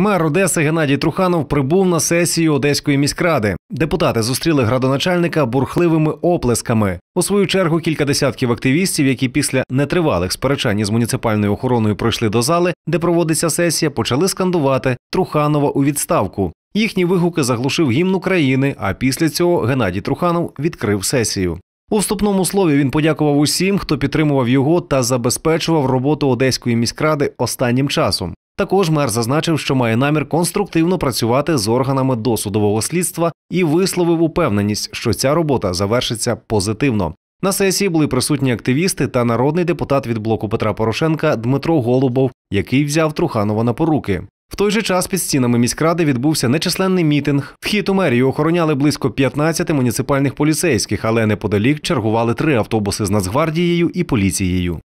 Мер Одеси Геннадій Труханов прибув на сесію Одеської міськради. Депутати зустріли градоначальника бурхливими оплесками. У свою чергу кілька десятків активістів, які після нетривалих сперечань з муніципальною охороною пройшли до зали, де проводиться сесія, почали скандувати Труханова у відставку. Їхні вигуки заглушив гімн України. А після цього Геннадій Труханов відкрив сесію. У вступному слові він подякував усім, хто підтримував його та забезпечував роботу Одеської міськради останнім часом. Також мер зазначив, що має намір конструктивно працювати з органами досудового слідства і висловив упевненість, що ця робота завершиться позитивно. На сесії були присутні активісти та народний депутат від блоку Петра Порошенка Дмитро Голубов, який взяв Труханова на поруки. В той же час під стінами міськради відбувся нечисленний мітинг. Вхід у мерію охороняли близько 15 муніципальних поліцейських, але неподалік чергували три автобуси з Нацгвардією і поліцією.